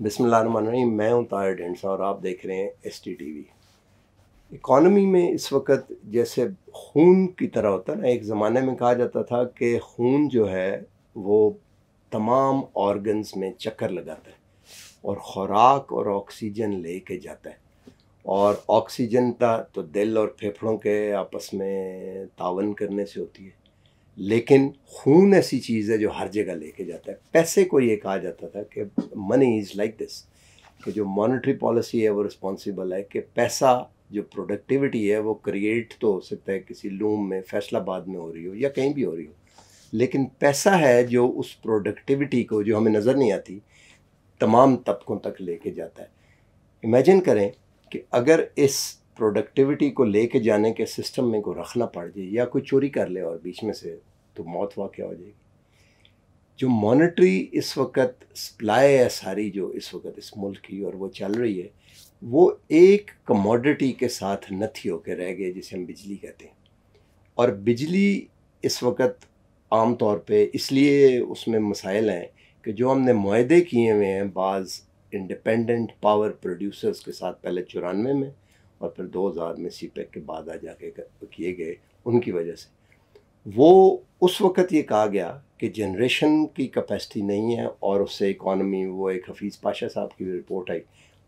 बिसमीम मैं हूं ताहिर डेंसा और आप देख रहे हैं S T T V economy में इस वक्त जैसे खून की तरह होता है ना एक ज़माने में कहा जाता था कि खून जो है वो तमाम ऑर्गन्स में चक्कर लगाता है और ख़ुराक और ऑक्सीजन ले के जाता है और ऑक्सीजन का तो दिल और फेफड़ों के आपस में तावन करने से होती है लेकिन खून ऐसी चीज़ है जो हर जगह लेके जाता है पैसे को ये कहा जाता था कि मनी इज़ लाइक दिस कि जो मॉनेटरी पॉलिसी है वो रिस्पॉन्सिबल है कि पैसा जो प्रोडक्टिविटी है वो क्रिएट तो हो सकता है किसी लूम में फैसलाबाद में हो रही हो या कहीं भी हो रही हो लेकिन पैसा है जो उस प्रोडक्टिविटी को जो हमें नज़र नहीं आती तमाम तबकों तक लेके जाता है इमेजिन करें कि अगर इस प्रोडक्टिविटी को लेके जाने के सिस्टम में को रखना पड़ जाए या कोई चोरी कर ले और बीच में से तो मौत वाक़ हो जाएगी जो मॉनेटरी इस वक्त सप्लाई है सारी जो इस वक्त इस मुल्क की और वो चल रही है वो एक कमोडिटी के साथ नथी होकर रह गए जिसे हम बिजली कहते हैं और बिजली इस वक्त आम तौर पे इसलिए उसमें मसाइल हैं कि जो हमने माहदे किए हुए हैं बाज़ इंडिपेंडेंट पावर प्रोड्यूसर्स के साथ पहले चौरानवे में और फिर 2000 में सी e के बाद आ जाके किए गए उनकी वजह से वो उस वक़्त ये कहा गया कि जनरेशन की कैपेसिटी नहीं है और उससे इकॉनमी वो एक हफीज़ पाशा साहब की रिपोर्ट आई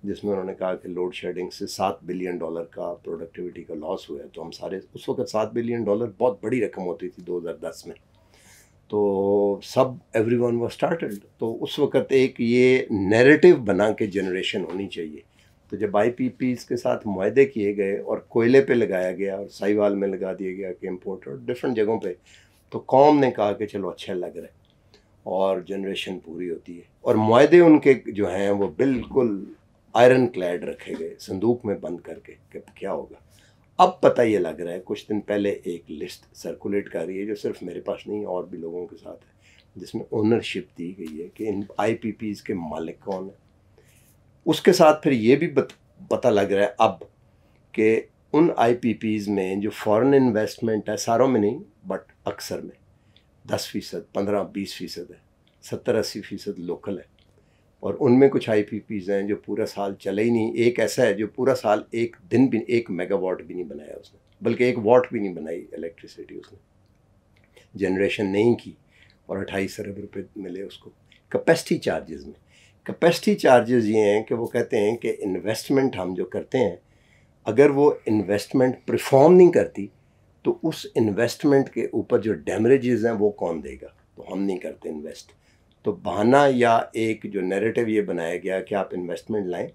जिसमें उन्होंने कहा कि लोड शेडिंग से सात बिलियन डॉलर का प्रोडक्टिविटी का लॉस हुआ है तो हम सारे उस वक्त सात बिलियन डॉलर बहुत बड़ी रकम होती थी 2010 में तो सब एवरी वन वॉज स्टार्टेड तो उस वक़्त एक ये नैरेटिव बना के जनरेशन होनी चाहिए तो जब आई पी पी के साथ माहे किए गए और कोयले पे लगाया गया और साहिवाल में लगा दिया गया कि इम्पोर्ट और डिफरेंट जगहों पे तो कौम ने कहा कि चलो अच्छा लग रहा है और जनरेशन पूरी होती है और माहे उनके जो हैं वो बिल्कुल आयरन क्लैड रखे गए संदूक में बंद करके कि क्या होगा अब पता ये लग रहा है कुछ दिन पहले एक लिस्ट सर्कुलेट कर रही है जो सिर्फ मेरे पास नहीं और भी लोगों के साथ है जिसमें ओनरशिप दी गई है कि इन आई के मालिक कौन है उसके साथ फिर ये भी पता लग रहा है अब कि उन आई में जो फॉरेन इन्वेस्टमेंट है सारों में नहीं बट अक्सर में दस फीसद पंद्रह बीस फीसद है सत्तर अस्सी फीसद लोकल है और उनमें कुछ आई हैं जो पूरा साल चले ही नहीं एक ऐसा है जो पूरा साल एक दिन भी एक मेगावाट भी नहीं बनाया उसने बल्कि एक वाट भी नहीं बनाई इलेक्ट्रिसिटी उसने जनरेशन नहीं की और अट्ठाईस अरब रुपये मिले उसको कैपेसिटी चार्जेस में कैपेसिटी चार्जेस ये हैं कि वो कहते हैं कि इन्वेस्टमेंट हम जो करते हैं अगर वो इन्वेस्टमेंट परफॉर्म नहीं करती तो उस इन्वेस्टमेंट के ऊपर जो डैमरेज़ हैं वो कौन देगा तो हम नहीं करते इन्वेस्ट तो बहाना या एक जो नैरेटिव ये बनाया गया कि आप इन्वेस्टमेंट लाएं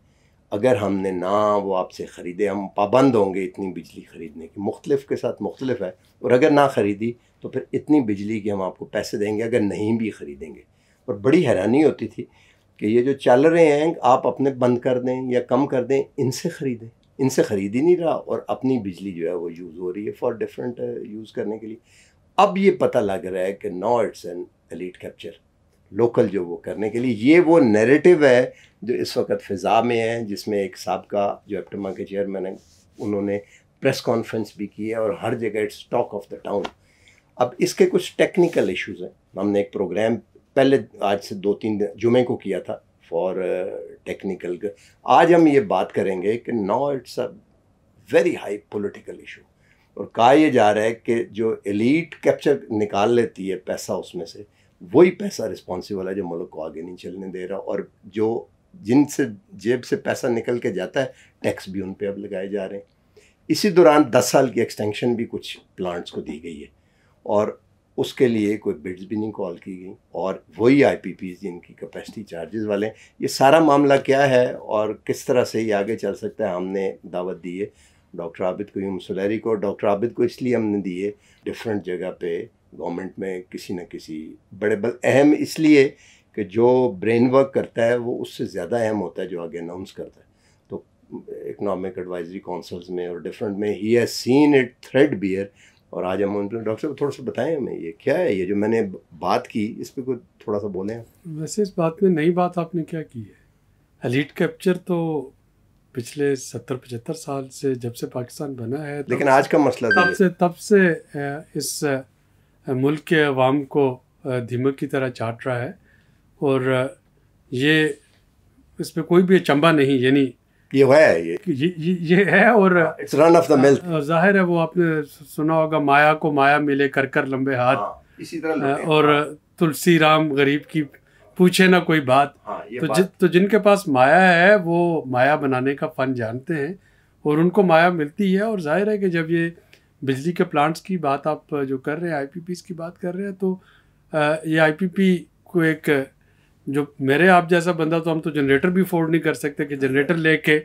अगर हमने ना वो आपसे ख़रीदे हम पाबंद होंगे इतनी बिजली ख़रीदने की मुख्तलिफ के साथ मुख्तलिफ है और अगर ना ख़रीदी तो फिर इतनी बिजली की हम आपको पैसे देंगे अगर नहीं भी ख़रीदेंगे और बड़ी हैरानी होती थी कि ये जो चल रहे हैं आप अपने बंद कर दें या कम कर दें इनसे ख़रीदें इनसे ख़रीद ही नहीं रहा और अपनी बिजली जो है वो यूज़ हो रही है फॉर डिफरेंट यूज़ करने के लिए अब ये पता लग रहा है कि no it's an elite capture local जो वो करने के लिए ये वो नैरेटिव है जो इस वक्त फ़िज़ा में है जिसमें एक सबका जो एप्टमा के चेयरमैन है उन्होंने प्रेस कॉन्फ्रेंस भी की है और हर जगह it's talk of the town अब इसके कुछ टेक्निकल इश्यूज हैं हमने एक प्रोग्राम पहले आज से दो तीन जुमे को किया था फॉर टेक्निकल uh, आज हम ये बात करेंगे कि now it's a very high political issue और कहा यह जा रहा है कि जो एलीट कैप्चर निकाल लेती है पैसा उसमें से वही पैसा रिस्पॉन्सिबल है जो मुल्क को आगे नहीं चलने दे रहा और जो जिनसे जेब से पैसा निकल के जाता है टैक्स भी उन पर अब लगाए जा रहे हैं इसी दौरान दस साल की एक्सटेंशन भी कुछ प्लांट्स को दी गई है और उसके लिए कोई बिड्स भी नहीं कॉल की गई और वही आई पी पी जिनकी कैपेसिटी चार्जेस वाले हैं ये सारा मामला क्या है और किस तरह से ये आगे चल सकता है हमने दावत दी है डॉक्टर आबिद को यूम सुलहरी को डॉक्टर आबिद को इसलिए हमने दिए डिफरेंट जगह पे गवर्नमेंट में किसी न किसी बड़े बल अहम इसलिए कि जो ब्रेन वर्क करता है वो उससे ज़्यादा अहम होता है जो आगे अनाउंस करता है तो इकनॉमिक एडवाइजरी काउंसल्स में और डिफरेंट में ही has seen it threadbare और आज हम उनके डॉक्टर साहब थोड़ा सा बताएं हमें ये क्या है ये जो मैंने बात की इस पर कुछ थोड़ा सा बोले वैसे इस बात में नई बात आपने क्या की है एलिट कैप्चर तो पिछले सत्तर पचहत्तर साल से जब से पाकिस्तान बना है लेकिन आज का मसला तो तब से तब से इस मुल्क के अवाम को धीमक की तरह चाट रहा है और ये इस पर कोई भी चंबा नहीं यानी ये है ये ये, ये है और इट्स रन ऑफ द जाहिर है वो आपने सुना होगा माया को माया मिले कर कर लंबे हाथ हाँ, इसी तरह और हाँ। तुलसी राम गरीब की पूछे ना कोई बात हाँ, तो बात। जि, तो जिनके पास माया है वो माया बनाने का फन जानते हैं और उनको माया मिलती है और जाहिर है कि जब ये बिजली के प्लांट्स की बात आप जो कर रहे हैं आई की बात कर रहे हैं तो ये आई को एक जो मेरे आप जैसा बंदा तो हम तो जनरेटर भी अफोर्ड नहीं कर सकते कि जनरेटर लेके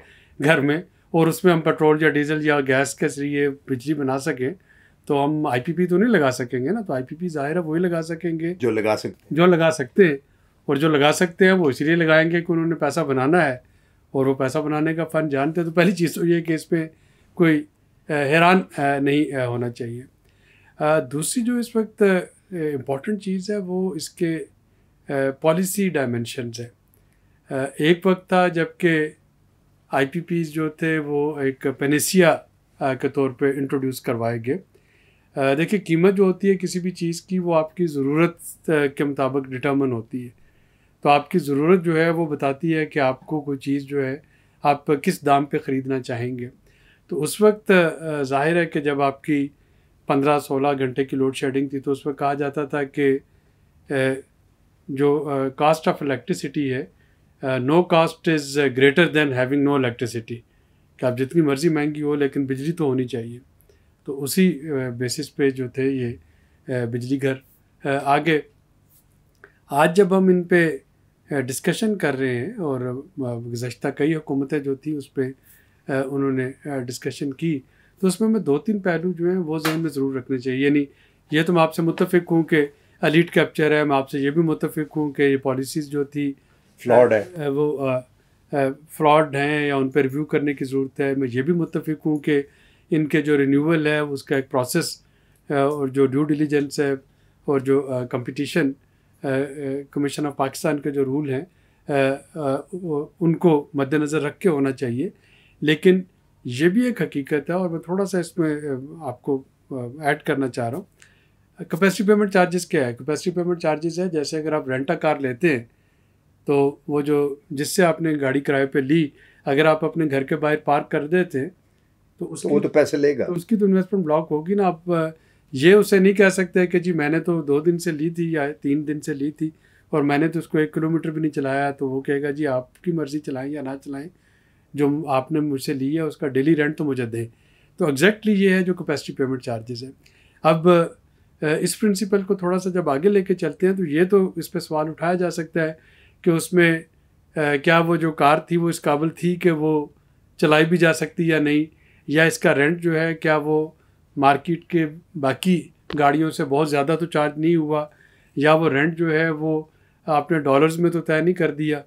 घर में और उसमें हम पेट्रोल या डीजल या गैस के जरिए बिजली बना सकें तो हम आईपीपी तो नहीं लगा सकेंगे ना तो आईपीपी जाहिर है वही लगा सकेंगे जो लगा सकते जो लगा सकते हैं और जो लगा सकते हैं वो इसलिए लगाएंगे कि उन्होंने पैसा बनाना है और वो पैसा बनाने का फन जानते हैं तो पहली चीज़ तो ये कि इसमें कोई हैरान नहीं होना चाहिए दूसरी जो इस वक्त इम्पॉर्टेंट चीज़ है वो इसके पॉलिसी डायमेंशनस है एक वक्त था जबकि पी जो थे वो एक पेनेसिया के तौर पे इंट्रोड्यूस करवाए गए देखिए कीमत जो होती है किसी भी चीज़ की वो आपकी ज़रूरत के मुताबिक डिटर्मन होती है तो आपकी ज़रूरत जो है वो बताती है कि आपको कोई चीज़ जो है आप किस दाम पे ख़रीदना चाहेंगे तो उस वक्त जाहिर है कि जब आपकी पंद्रह सोलह घंटे की लोड शेडिंग थी तो उस वक्त कहा जाता था कि जो कास्ट ऑफ इलेक्ट्रिसिटी है no cost is greater than having no electricity कि आप जितनी मर्ज़ी महंगी हो लेकिन बिजली तो होनी चाहिए तो उसी बेसिस पे जो थे ये बिजली घर आगे आज जब हम इन पे डिस्कशन कर रहे हैं और गुज्त कई हुकूमतें जो थी उस पर उन्होंने डिस्कशन की तो उसमें मैं दो तीन पहलू जो हैं वो जहन में ज़रूर रखने चाहिए यानी ये तो मैं आपसे मुतफिक हूँ कि अलीट कैप्चर है मैं आपसे ये भी मुतफिक हूँ कि ये पॉलिसीज़ जो थी फ्लॉड है वो फ्रॉड हैं या उन पर रिव्यू करने की ज़रूरत है मैं ये भी मुतफिक हूँ कि इनके जो रिन्यूअल है उसका एक प्रोसेस और जो ड्यू डिलीजेंस है और जो कंपटीशन कमीशन ऑफ पाकिस्तान के जो रूल हैं उनको मद्देनज़र रख के होना चाहिए लेकिन ये भी एक हकीकत है और मैं थोड़ा सा इसमें आपको ऐड करना चाह रहा हूँ कैपेसिटी पेमेंट चार्जेस क्या है कैपेसिटी पेमेंट चार्जेस है जैसे अगर आप रेंटा कार लेते हैं तो वो जो जिससे आपने गाड़ी किराए पे ली अगर आप अपने घर के बाहर पार्क कर देते हैं तो उसको तो वो तो पैसे लेगा तो उसकी तो इन्वेस्टमेंट ब्लॉक होगी ना आप ये उसे नहीं कह सकते कि जी मैंने तो दो दिन से ली थी या तीन दिन से ली थी और मैंने तो उसको एक किलोमीटर भी नहीं चलाया तो वो कहेगा जी आपकी मर्ज़ी चलाएं या ना चलाएं जो आपने मुझसे ली है उसका डेली रेंट तो मुझे दें तो एग्जैक्टली ये है जो कैपेसिटी पेमेंट चार्जेस है अब इस प्रिंसिपल को थोड़ा सा जब आगे लेके चलते हैं तो ये तो इस पर सवाल उठाया जा सकता है कि उसमें क्या वो जो कार थी वो इस काबिल थी कि वो चलाई भी जा सकती या नहीं या इसका रेंट जो है क्या वो मार्केट के बाकी गाड़ियों से बहुत ज़्यादा तो चार्ज नहीं हुआ या वो रेंट जो है वो आपने डॉलर्स में तो तय नहीं कर दिया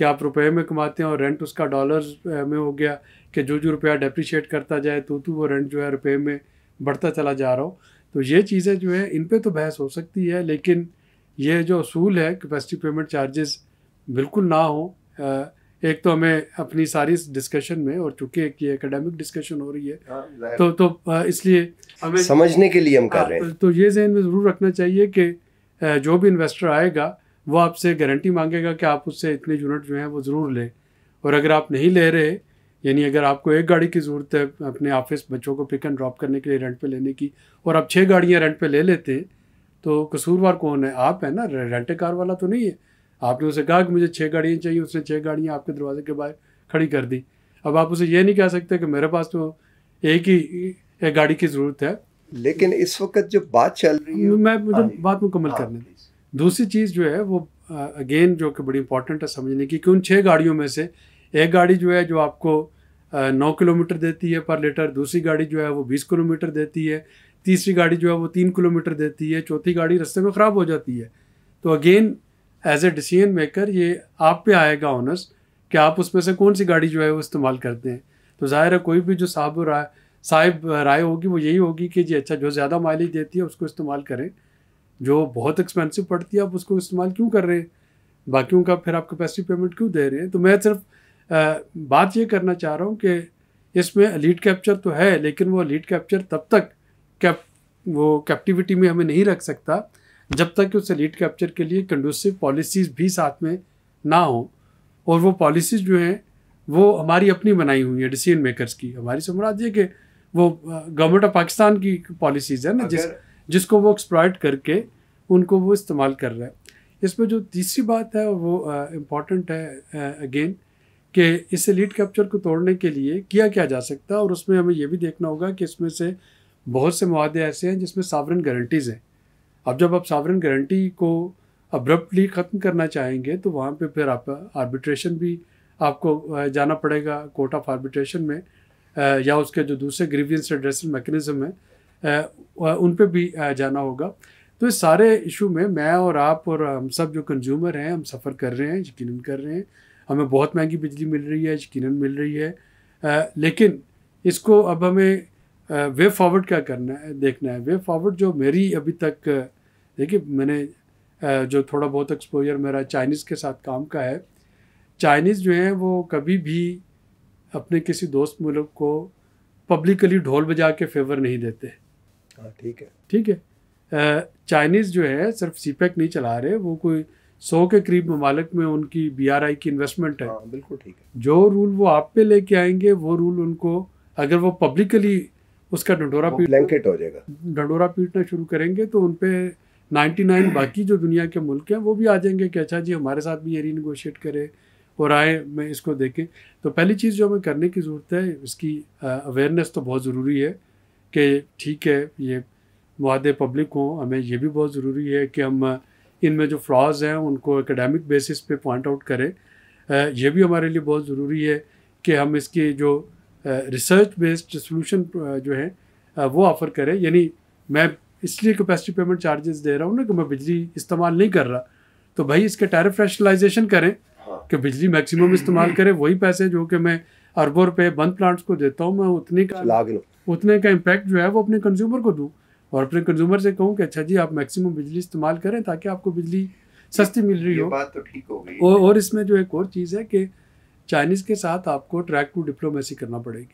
कि आप रुपए में कमाते हैं और रेंट उसका डॉलर में हो गया कि जो जो रुपया डेप्रिशिएट करता जाए तो तो वो रेंट जो है रुपए में बढ़ता चला जा रहा हो तो ये चीज़ें जो है इन पर तो बहस हो सकती है लेकिन ये जो असूल है कैपेसिटी पेमेंट चार्जेस बिल्कुल ना हो एक तो हमें अपनी सारी इस डिस्कशन में और चूंकि एक ये एकेडमिक डिस्कशन हो रही है आ, हाँ, तो तो इसलिए हमें समझने के लिए हम कर हाँ, रहे हैं तो ये जहन में ज़रूर रखना चाहिए कि जो भी इन्वेस्टर आएगा वो आपसे गारंटी मांगेगा कि आप उससे इतने यूनिट जो हैं वो ज़रूर लें और अगर आप नहीं ले रहे यानी अगर आपको एक गाड़ी की ज़रूरत है अपने ऑफिस बच्चों को पिक एंड ड्रॉप करने के लिए रेंट पे लेने की और आप छः गाड़ियाँ रेंट पे ले लेते हैं तो कसूरवार कौन है आप है ना रेंट कार वाला तो नहीं है आपने उसे कहा कि मुझे छः गाड़ियाँ चाहिए उसने छः गाड़ियाँ आपके दरवाजे के बाहर खड़ी कर दी अब आप उसे ये नहीं कह सकते कि मेरे पास तो एक ही एक गाड़ी की ज़रूरत है लेकिन इस वक्त जो बात चल रही है मैं मुझे हाँ तो बात मुकम्मल हाँ। करने दी दूसरी चीज़ जो है वो अगेन जो कि बड़ी इंपॉर्टेंट है समझने की कि उन छः गाड़ियों में से एक गाड़ी जो है जो आपको नौ किलोमीटर देती है पर लीटर दूसरी गाड़ी जो है वो बीस किलोमीटर देती है तीसरी गाड़ी जो है वो तीन किलोमीटर देती है चौथी गाड़ी रस्ते में ख़राब हो जाती है तो again as a decision maker ये आप पे आएगा ऑनर्स कि आप उसमें से कौन सी गाड़ी जो है वो इस्तेमाल करते हैं तो ज़ाहिर है कोई भी जो साहब राय साहिब राय होगी वो यही होगी कि जी अच्छा जो ज़्यादा माइलेज देती है उसको इस्तेमाल करें जो बहुत एक्सपेंसिव पड़ती है आप उसको इस्तेमाल क्यों कर रहे हैं बाकियों का फिर आप कैपेसिटी पेमेंट क्यों दे रहे हैं तो मैं सिर्फ बात ये करना चाह रहा हूँ कि इसमें लीड कैप्चर तो है लेकिन वो लीड कैप्चर तब तक कैप वो कैप्टिविटी में हमें नहीं रख सकता जब तक कि उस लीड कैप्चर के लिए कंडूसिव पॉलिसीज़ भी साथ में ना हो और वो पॉलिसीज़ जो हैं वो हमारी अपनी बनाई हुई है डिसीजन मेकर्स की हमारी समराज्य के वो गवर्नमेंट ऑफ पाकिस्तान की पॉलिसीज़ है ना जिस जिसको वो एक्सप्लॉयट करके उनको वो इस्तेमाल कर रहा है इसमें जो तीसरी बात है वो इम्पॉर्टेंट है अगेन कि इस लीड कैप्चर को तोड़ने के लिए किया क्या जा सकता है और उसमें हमें यह भी देखना होगा कि इसमें से बहुत से माहदे ऐसे हैं जिसमें सावरन गारंटीज़ हैं अब जब आप सावरन गारंटी को अब्रप्टली ख़त्म करना चाहेंगे तो वहाँ पे फिर आप आर्बिट्रेशन भी आपको जाना पड़ेगा कोर्ट ऑफ आर्बिट्रेशन में या उसके जो दूसरे ग्रीवियंस एड्रेसिंग मैकेनिज्म है उन पर भी जाना होगा तो इस सारे इशू में मैं और आप और हम सब जो कंज्यूमर हैं हम सफ़र कर रहे हैं यकीन कर रहे हैं हमें बहुत महंगी बिजली मिल रही है यकीन मिल रही है लेकिन इसको अब हमें वे फॉरवर्ड क्या करना है देखना है वे फॉरवर्ड जो मेरी अभी तक देखिए मैंने जो थोड़ा बहुत एक्सपोजर मेरा चाइनीज़ के साथ काम का है चाइनीज़ जो हैं वो कभी भी अपने किसी दोस्त मुल्क को पब्लिकली ढोल बजा के फेवर नहीं देते हाँ, ठीक है ठीक है चाइनीज़ जो है सिर्फ सीपैक e नहीं चला रहे वो कोई सौ के करीब ममालक में उनकी बी की इन्वेस्टमेंट है हाँ, बिल्कुल ठीक है जो रूल वो आप पे लेके आएंगे वो रूल उनको अगर वो पब्लिकली उसका डंडोरा पीट ब्लैंकेट हो जाएगा डंडोरा पीटना शुरू करेंगे तो उन पर नाइन्टी नाइन बाकी जो दुनिया के मुल्क हैं वो भी आ जाएंगे कि अच्छा जी हमारे साथ भी ये रीनगोशिएट करें और आए मैं इसको देखें तो पहली चीज़ जो हमें करने की ज़रूरत है इसकी अवेयरनेस तो बहुत ज़रूरी है कि ठीक है ये वादे पब्लिक हों हमें यह भी बहुत ज़रूरी है कि हम इनमें जो फ्रॉज हैं उनको एकेडमिक बेसिस पे पॉइंट आउट करें यह भी हमारे लिए बहुत ज़रूरी है कि हम इसकी जो रिसर्च बेस्ड सोल्यूशन जो है वो ऑफ़र करें यानी मैं इसलिए कैपेसिटी पेमेंट चार्जेस दे रहा हूँ ना कि मैं बिजली इस्तेमाल नहीं कर रहा तो भाई इसके टैरिफ रैशनलाइजेशन करें हाँ। कि बिजली मैक्सिमम इस्तेमाल करें वही पैसे जो कि मैं अरबों रुपये बंद प्लांट्स को देता हूँ मैं उतने का उतने का इम्पैक्ट जो है वो अपने कंज्यूमर को दूँ और अपने कंज्यूमर से कहूँ कि अच्छा जी आप मैक्सिमम बिजली इस्तेमाल करें ताकि आपको बिजली सस्ती मिल रही हो बात तो ठीक हो गई और, और इसमें जो एक और चीज़ है कि चाइनीज़ के साथ आपको ट्रैक टू डिप्लोमेसी करना पड़ेगी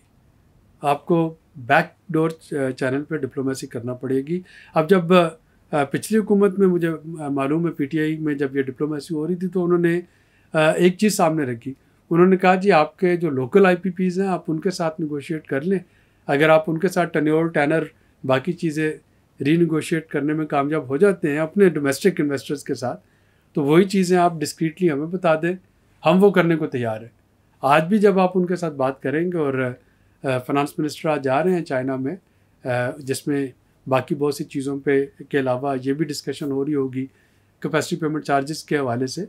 आपको बैक डोर चैनल पर डिप्लोमेसी करना पड़ेगी अब जब पिछली हुकूमत में मुझे मालूम है पीटीआई में जब ये डिप्लोमेसी हो रही थी तो उन्होंने एक चीज़ सामने रखी उन्होंने कहा जी आपके जो लोकल आई हैं आप उनके साथ निगोशिएट कर लें अगर आप उनके साथ टनोर टैनर बाकी चीज़ें रीनिगोशिएट करने में कामयाब हो जाते हैं अपने डोमेस्टिक इन्वेस्टर्स के साथ तो वही चीज़ें आप डिस्क्रीटली हमें बता दें हम वो करने को तैयार हैं आज भी जब आप उनके साथ बात करेंगे और फाइनेंस मिनिस्टर आज जा रहे हैं चाइना में जिसमें बाकी बहुत सी चीज़ों पे के अलावा ये भी डिस्कशन हो रही होगी कैपेसिटी पेमेंट चार्जेस के हवाले से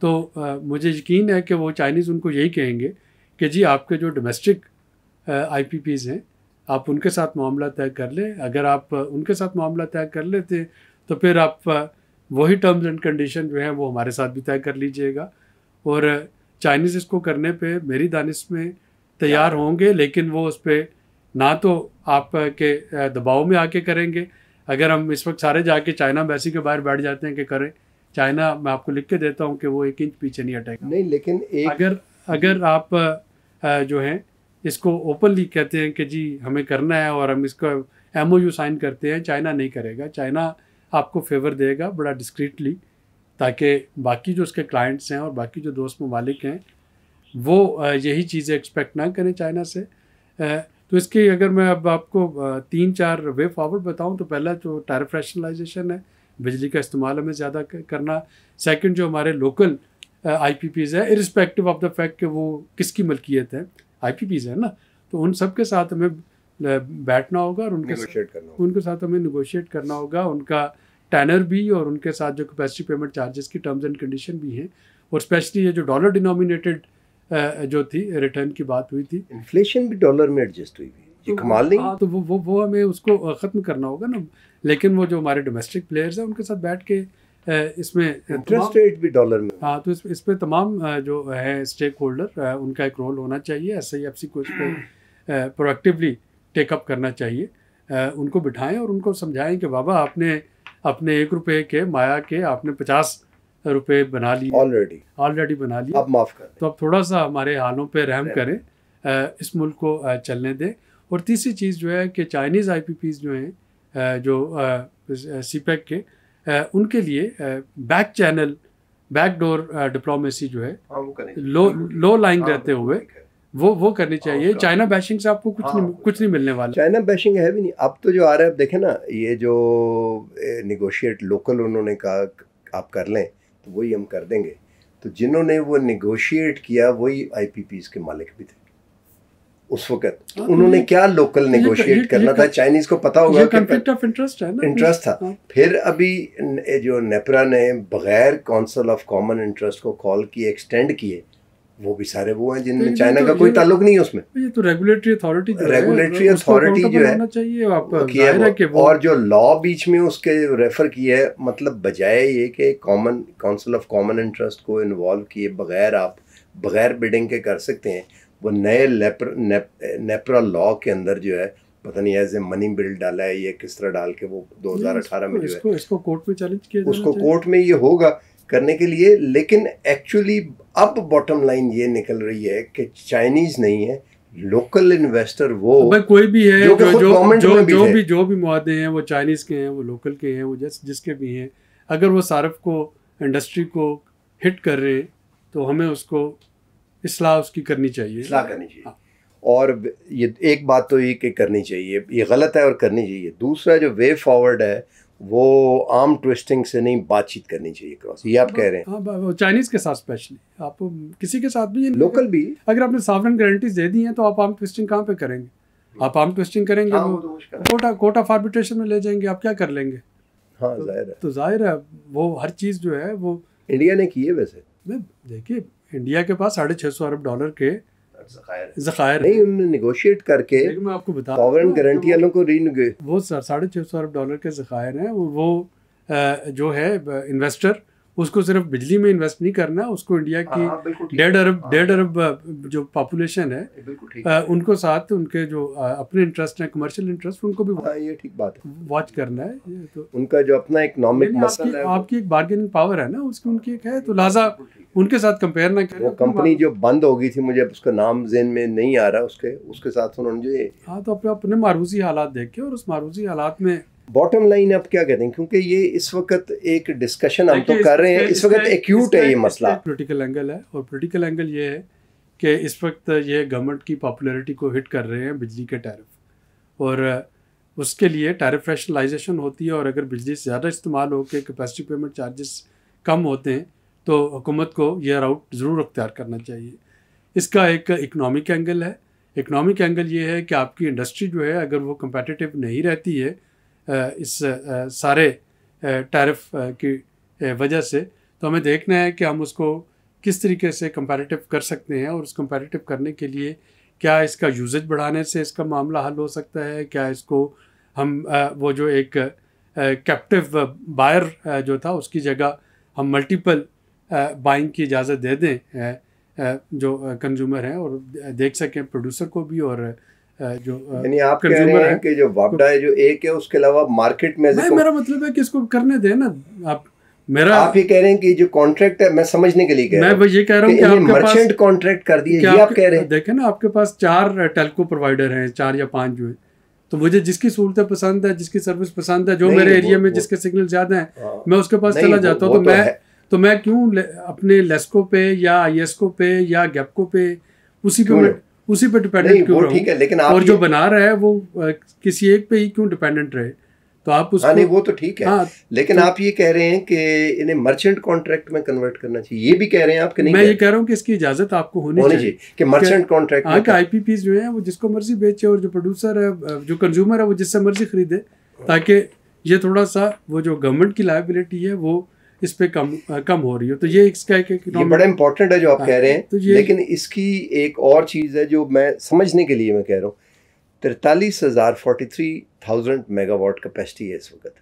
तो आ, मुझे यकीन है कि वो चाइनीज़ उनको यही कहेंगे कि जी आपके जो डोमेस्टिक आई हैं आप उनके साथ मामला तय कर लें अगर आप उनके साथ मामला तय कर लेते तो फिर आप वही टर्म्स एंड कंडीशन जो है वो हमारे साथ भी तय कर लीजिएगा और चाइनीज़ इसको करने पे मेरी दानिश में तैयार होंगे लेकिन वो उस पर ना तो आप के दबाव में आके करेंगे अगर हम इस वक्त सारे जाके चाइना बैसी के बाहर बैठ जाते हैं कि करें चाइना मैं आपको लिख के देता हूँ कि वो एक इंच पीछे नहीं हटेगा नहीं लेकिन एक अगर अगर आप जो हैं इसको ओपनली कहते हैं कि जी हमें करना है और हम इसका एम ओ यू साइन करते हैं चाइना नहीं करेगा चाइना आपको फेवर देगा बड़ा डिस्क्रीटली ताकि बाकी जो उसके क्लाइंट्स हैं और बाकी जो दोस्त ममालिक हैं वो यही चीज़ें एक्सपेक्ट ना करें चाइना से तो इसकी अगर मैं अब आपको तीन चार वे फॉरवर्ड बताऊं तो पहला जो टैरिफ रैशनलाइजेशन है बिजली का इस्तेमाल हमें ज़्यादा करना सेकंड जो हमारे लोकल आई पी पीज है इरिस्पेक्टिव ऑफ द फैक्ट कि वो किसकी मलकियत है आई पी पीज है ना तो उन सब के साथ हमें बैठना होगा और उनके साथ उनके साथ हमें निगोशिएट करना होगा उनका टैनर भी और उनके साथ जो कैपेसिटी पेमेंट चार्जेस की टर्म्स एंड कंडीशन भी हैं और स्पेशली ये जो डॉलर डिनोमिनेटेड जो थी रिटर्न की बात हुई थी इन्फ्लेशन भी डॉलर में एडजस्ट हुई थी तो, कमाल नहीं हाँ, तो वो वो वो हमें उसको ख़त्म करना होगा ना लेकिन वो जो हमारे डोमेस्टिक प्लेयर्स हैं उनके साथ बैठ के इसमें इंटरेस्ट रेट भी डॉलर में हाँ तो इस पर तमाम जो है स्टेक होल्डर उनका एक रोल होना चाहिए एस आई एफ सी को इसको प्रोएक्टिवली टेकअप करना चाहिए उनको बिठाएं और उनको समझाएं कि बाबा आपने अपने एक रुपये के माया के आपने पचास रुपये बना लिए ऑलरेडी ऑलरेडी बना लिए अब माफ़ कर तो अब थोड़ा सा हमारे हालों पर रहम करें इस मुल्क को चलने दें और तीसरी चीज़ जो है कि चाइनीज़ आई जो हैं जो सी पैक e के उनके लिए back channel back door diplomacy जो है लो लो लाइंग रहते हुए वो वो करनी चाहिए चाइना हाँ, बैशिंग से आपको कुछ हाँ, नहीं कुछ नहीं मिलने वाला चाइना बैशिंग है भी नहीं अब तो जो आ रहा है देखे ना ये जो निगोशिएट लोकल उन्होंने कहा आप कर लें तो वही हम कर देंगे तो जिन्होंने वो निगोशिएट किया वही आई के मालिक भी थे उस वक्त तो हाँ, उन्होंने क्या लोकल नेगोशिएट करना था चाइनीज को पता होगा कॉन्फ्लिक्ट ऑफ इंटरेस्ट है ना इंटरेस्ट था हाँ। फिर अभी जो नेपरा ने बगैर काउंसिल ऑफ कॉमन इंटरेस्ट को कॉल किए एक्सटेंड किए वो भी सारे वो हैं जिनमें चाइना तो तो- का कोई ताल्लुक नहीं है उसमें ये तो रेगुलेटरी अथॉरिटी रेगुलेटरी अथॉरिटी जो है चाहिए और जो लॉ बीच में उसके रेफर किया है मतलब बजाय ये कि common council of common interest को इन्वॉल्व किए बगैर आप बगैर बिडिंग के कर सकते हैं वो नए लेप्र नेप, नेपरा लॉ के अंदर जो है पता नहीं एज ए मनी बिल डाला है ये किस तरह डाल के वो 2018 में जो है इसको, इसको कोर्ट में चैलेंज किया उसको कोर्ट में ये होगा करने के लिए लेकिन एक्चुअली अब बॉटम लाइन ये निकल रही है कि चाइनीज नहीं है लोकल इन्वेस्टर वो कोई भी है जो जो जो, जो, भी, जो भी जो भी मुआदे हैं वो चाइनीज के हैं वो लोकल के हैं वो जिस जिसके भी हैं अगर वो सारफ को इंडस्ट्री को हिट कर रहे हैं तो हमें उसको इसलाह उसकी करनी चाहिए इसलाह करनी चाहिए हाँ। और ये एक बात तो ये कि करनी चाहिए ये गलत है और करनी चाहिए दूसरा जो वे फॉरवर्ड है वो आम ट्विस्टिंग से नहीं बातचीत करनी चाहिए क्रॉस ये आप कह रहे हैं हाँ चाइनीज़ हाँ, के साथ स्पेशली आप किसी के साथ भी लोकल भी अगर आपने सावरन गारंटी दे दी है तो आप आम ट्विस्टिंग कहाँ पे करेंगे आप आम ट्विस्टिंग करेंगे हाँ, वो, कोटा कोटा कोर्ट ऑफ आर्बिट्रेशन में ले जाएंगे आप क्या कर लेंगे हाँ जाहिर है तो जाहिर है वो हर चीज़ जो है वो इंडिया ने की है वैसे देखिए इंडिया के पास साढ़े छः सौ अरब डॉलर के जखायर नहीं उन्होंने निगोशिएट करके मैं आपको बता फॉरन गारंटी वालों को रीन वो साढ़े छः सौ अरब डॉलर के जखायर हैं वो, वो जो है इन्वेस्टर उसको सिर्फ बिजली में इन्वेस्ट नहीं करना उसको इंडिया की हाँ, हाँ, डेढ़ अरब हाँ। डेढ़ अरब जो पॉपुलेशन है आ, उनको साथ उनके जो आ, अपने इंटरेस्ट हैं कमर्शियल इंटरेस्ट उनको भी आ, ये ठीक बात है वॉच करना है ये तो उनका जो अपना इकोनॉमिक मसल है आपकी एक बार्गेनिंग पावर है ना उसकी उनकी एक है तो लिहाजा उनके साथ कंपेयर ना करें वो कंपनी जो बंद हो गई थी मुझे उसका नाम जेन में नहीं आ रहा उसके उसके साथ उन्होंने जो हाँ तो अपने अपने मारूसी हालात देखे और उस मारूसी हालात में बॉटम लाइन आप क्या कहते हैं क्योंकि ये इस वक्त एक डिस्कशन हम तो कर रहे हैं इस वक्त एक्यूट है ये मसला पॉलिटिकल एंगल है और पॉलिटिकल एंगल ये है कि इस वक्त ये गवर्नमेंट की पॉपुलैरिटी को हिट कर रहे हैं बिजली के टैरिफ और उसके लिए टैरिफ रैशनलाइजेशन होती है और अगर बिजली से ज़्यादा इस्तेमाल हो के कैपेसिटी पेमेंट चार्जेस कम होते हैं तो हुकूमत को यह राउट ज़रूर अख्तियार करना चाहिए इसका एक इकनॉमिक एंगल है इकनॉमिक एंगल ये है कि आपकी इंडस्ट्री जो है अगर वो कम्पटिटिव नहीं रहती है इस सारे टैरिफ की वजह से तो हमें देखना है कि हम उसको किस तरीके से कंपैरेटिव कर सकते हैं और उस कंपैरेटिव करने के लिए क्या इसका यूजेज बढ़ाने से इसका मामला हल हो सकता है क्या इसको हम वो जो एक कैप्टिव बायर जो था उसकी जगह हम मल्टीपल बाइंग की इजाज़त दे दें जो कंज्यूमर हैं और देख सकें प्रोड्यूसर को भी और जो यानी आप कह रहे हैं कि जो वापडा है जो एक है उसके अलावा मार्केट में नहीं मेरा मतलब है कि इसको करने दें ना आप मेरा आप ये कह रहे हैं कि जो कॉन्ट्रैक्ट है मैं समझने के लिए कह मैं ये कह रहा हूँ कि आपके मर्चेंट कॉन्ट्रैक्ट कर दिए ये आप कह रहे हैं देखें ना आपके पास चार टेलको प्रोवाइडर हैं चार या पांच जो हैं तो मुझे जिसकी सहूलतें पसंद है जिसकी सर्विस पसंद है जो मेरे एरिया में जिसके सिग्नल ज़्यादा है हाँ। मैं उसके पास चला जाता हूँ तो, तो मैं तो मैं क्यों अपने लेस्को पे या आई पे या गैपको पे उसी पे मैं उसी पर डिपेंडेंट क्यों रहो ठीक है लेकिन आप और जो बना रहा है वो किसी एक पे ही क्यों डिपेंडेंट रहे तो आप हाँ, उसको नहीं वो तो ठीक है हाँ, लेकिन तो, आप ये कह रहे हैं कि इन्हें मर्चेंट कॉन्ट्रैक्ट में कन्वर्ट करना चाहिए ये भी कह रहे हैं आप कि नहीं मैं ये कह रहा हूँ कि इसकी इजाजत आपको होनी, होनी चाहिए कि मर्चेंट कॉन्ट्रैक्ट हाँ कि आईपीपीज जो है वो जिसको मर्जी बेचे और जो प्रोड्यूसर है जो कंज्यूमर है वो जिससे मर्जी खरीदे ताकि ये थोड़ा सा वो जो गवर्नमेंट की लाइबिलिटी है वो इस पे कम कम हो रही हो तो ये इसका एक ये बड़ा इंपॉर्टेंट है जो आप हाँ, कह रहे हैं तो लेकिन इसकी एक और चीज़ है जो मैं समझने के लिए मैं कह रहा हूँ तिरतालीस हज़ार forty three thousand megawatt capacity है इस वक्त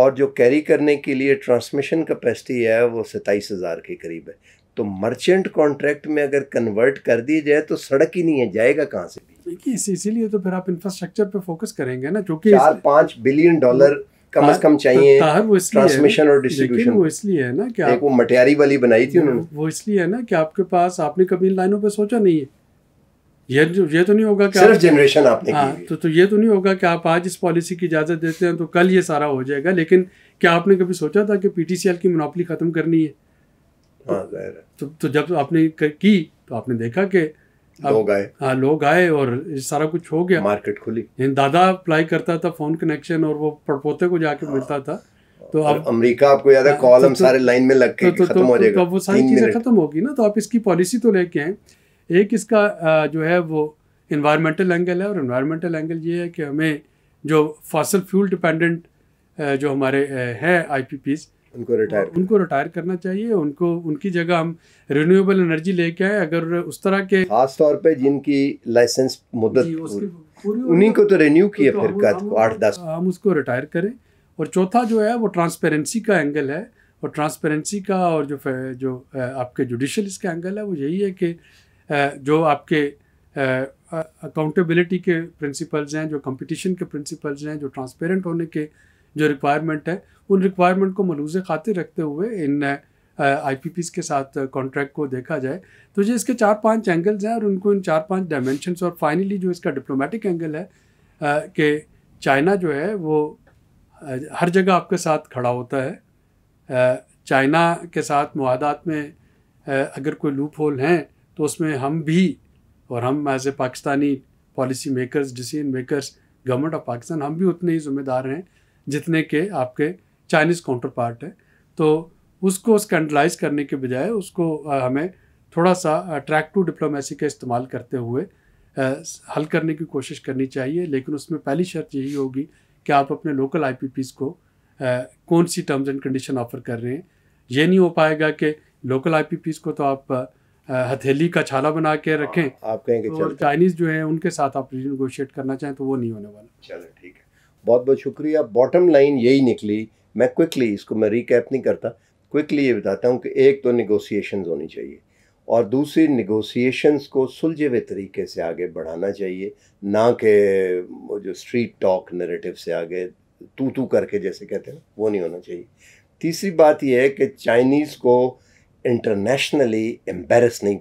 और जो कैरी करने के लिए ट्रांसमिशन कैपेसिटी है वो सताईस हज़ार के करीब है तो मर्चेंट कॉन्ट्रैक्ट में अगर कन्वर्ट कर दिया जाए तो सड़क ही नहीं है जाएगा कहाँ से भी देखिए इसीलिए तो फिर आप इंफ्रास्ट्रक्चर पे फोकस करेंगे ना क्योंकि चार पाँच बिलियन डॉलर कम अज कम चाहिए ट्रांसमिशन और डिस्ट्रीब्यूशन वो इसलिए है ना कि आप, वो मटियारी वाली बनाई थी उन्होंने वो इसलिए है ना कि आपके पास आपने कभी इन लाइनों पर सोचा नहीं है ये ये तो नहीं होगा कि सिर्फ जनरेशन आपने हाँ तो तो ये तो नहीं होगा कि आप आज इस पॉलिसी की इजाज़त देते हैं तो कल ये सारा हो जाएगा लेकिन क्या आपने कभी सोचा था कि पीटीसीएल की मुनापली ख़त्म करनी है तो, तो, तो जब आपने की तो आपने देखा कि लोग आए हाँ लोग आए और सारा कुछ हो गया मार्केट खुली दादा अप्लाई करता था फोन कनेक्शन और वो पड़पोते को जाके हाँ। मिलता था तो अब अमेरिका आपको याद है कॉल हाँ, हम तो तो सारे लाइन में लग के तो खत्म हो जाएगा तो वो सारी चीज़ें खत्म होगी ना तो आप इसकी पॉलिसी तो लेके आए एक इसका जो है वो इन्वायरमेंटल एंगल है और इन्वायरमेंटल एंगल ये है कि हमें जो फॉसल फ्यूल डिपेंडेंट जो हमारे हैं आई उनको रिटायर हाँ, उनको रिटायर करना चाहिए उनको उनकी जगह हम रिन्यूएबल एनर्जी लेके आए अगर उस तरह के खास तौर पे जिनकी लाइसेंस मुद्दत उन्हीं को तो रिन्यू तो किया तो फिर आठ दस हम उसको रिटायर करें और चौथा जो है वो ट्रांसपेरेंसी का एंगल है और ट्रांसपेरेंसी का और जो जो आपके जुडिशल इसका एंगल है वो यही है कि जो आपके अकाउंटेबिलिटी के प्रिंसिपल्स हैं जो कंपटीशन के प्रिंसिपल्स हैं जो ट्रांसपेरेंट होने के जो रिक्वायरमेंट है उन रिक्वायरमेंट को मनूज खातिर रखते हुए इन आई पी के साथ कॉन्ट्रैक्ट को देखा जाए तो ये इसके चार पांच एंगल्स हैं और उनको इन चार पांच डायमेंशन और फाइनली जो इसका डिप्लोमेटिक एंगल है कि चाइना जो है वो हर जगह आपके साथ खड़ा होता है चाइना के साथ माहदात में अगर कोई लूप होल हैं तो उसमें हम भी और हम as a Pakistani policy makers decision makers government of Pakistan हम भी उतने ही ज़िम्मेदार हैं जितने के आपके चाइनीज़ काउंटर पार्ट हैं तो उसको स्कैंडलाइज करने के बजाय उसको हमें थोड़ा सा अट्रैक्ट टू डिप्लोमेसी का इस्तेमाल करते हुए हल करने की कोशिश करनी चाहिए लेकिन उसमें पहली शर्त यही होगी कि आप अपने लोकल आई को कौन सी टर्म्स एंड कंडीशन ऑफ़र कर रहे हैं ये नहीं हो पाएगा कि लोकल आई को तो आप हथेली का छाला बना के रखें हाँ, आप कहेंगे और चाइनीज़ जो है उनके साथ आप रीनिगोशिएट करना चाहें तो वो नहीं होने वाला चलो ठीक है बहुत बहुत शुक्रिया बॉटम लाइन यही निकली मैं क्विकली इसको मैं रिकैप नहीं करता क्विकली ये बताता हूँ कि एक तो निगोसिएशन होनी चाहिए और दूसरी निगोसिएशंस को सुलझे हुए तरीके से आगे बढ़ाना चाहिए ना कि जो स्ट्रीट टॉक नरेटिव से आगे तू तू करके जैसे कहते हैं वो नहीं होना चाहिए तीसरी बात यह है कि चाइनीज़ को इंटरनेशनली एम्बेरस नहीं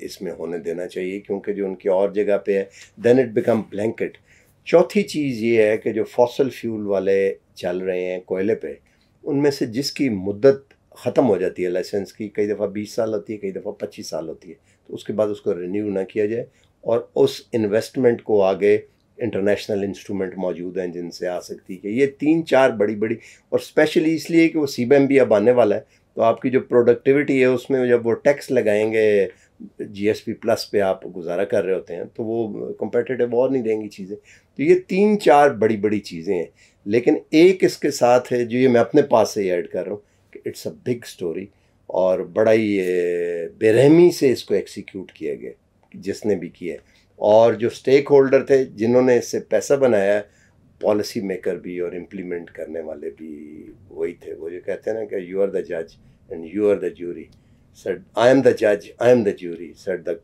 इसमें होने देना चाहिए क्योंकि जो उनकी और जगह पे है देन इट बिकम ब्लैंकेट चौथी चीज़ ये है कि जो फॉसल फ्यूल वाले चल रहे हैं कोयले पे उनमें से जिसकी मुद्दत ख़त्म हो जाती है लाइसेंस की कई दफ़ा बीस साल होती है कई दफ़ा पच्चीस साल होती है तो उसके बाद उसको रिन्यू ना किया जाए और उस इन्वेस्टमेंट को आगे इंटरनेशनल इंस्ट्रूमेंट मौजूद हैं जिनसे आ सकती है ये तीन चार बड़ी बड़ी और स्पेशली इसलिए कि वो सी भी अब आने वाला है तो आपकी जो प्रोडक्टिविटी है उसमें जब वो टैक्स लगाएंगे जीएसपी प्लस पे आप गुजारा कर रहे होते हैं तो वो कंपेटेटिव और नहीं देंगी चीज़ें तो ये तीन चार बड़ी बड़ी चीज़ें हैं लेकिन एक इसके साथ है जो ये मैं अपने पास से ऐड कर रहा हूँ कि इट्स अ बिग स्टोरी और बड़ा ही बेरहमी से इसको एक्सिक्यूट किया गया जिसने भी किया और जो स्टेक होल्डर थे जिन्होंने इससे पैसा बनाया पॉलिसी मेकर भी और इम्प्लीमेंट करने वाले भी वही थे वो जो कहते हैं ना कि यू आर द जज and you are the jury Said, I am the judge, I am the jury. Said the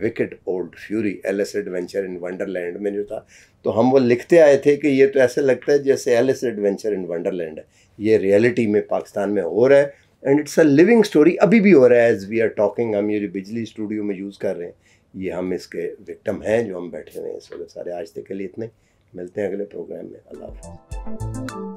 wicked old fury Alice adventure in Wonderland में जो था तो हम वो लिखते आए थे कि ये तो ऐसे लगता है जैसे एलिस एडवेंचर इन वंडरलैंड है ये रियलिटी में पाकिस्तान में हो रहा है and it's a living story अभी भी हो रहा है एज वी आर टॉकिंग हम ये जो बिजली स्टूडियो में यूज़ कर रहे हैं ये हम इसके विक्टम हैं जो हम बैठे हुए हैं इस वक्त सारे आज तक के लिए इतने मिलते हैं अगले प्रोग्राम में अल्लाह हाफ़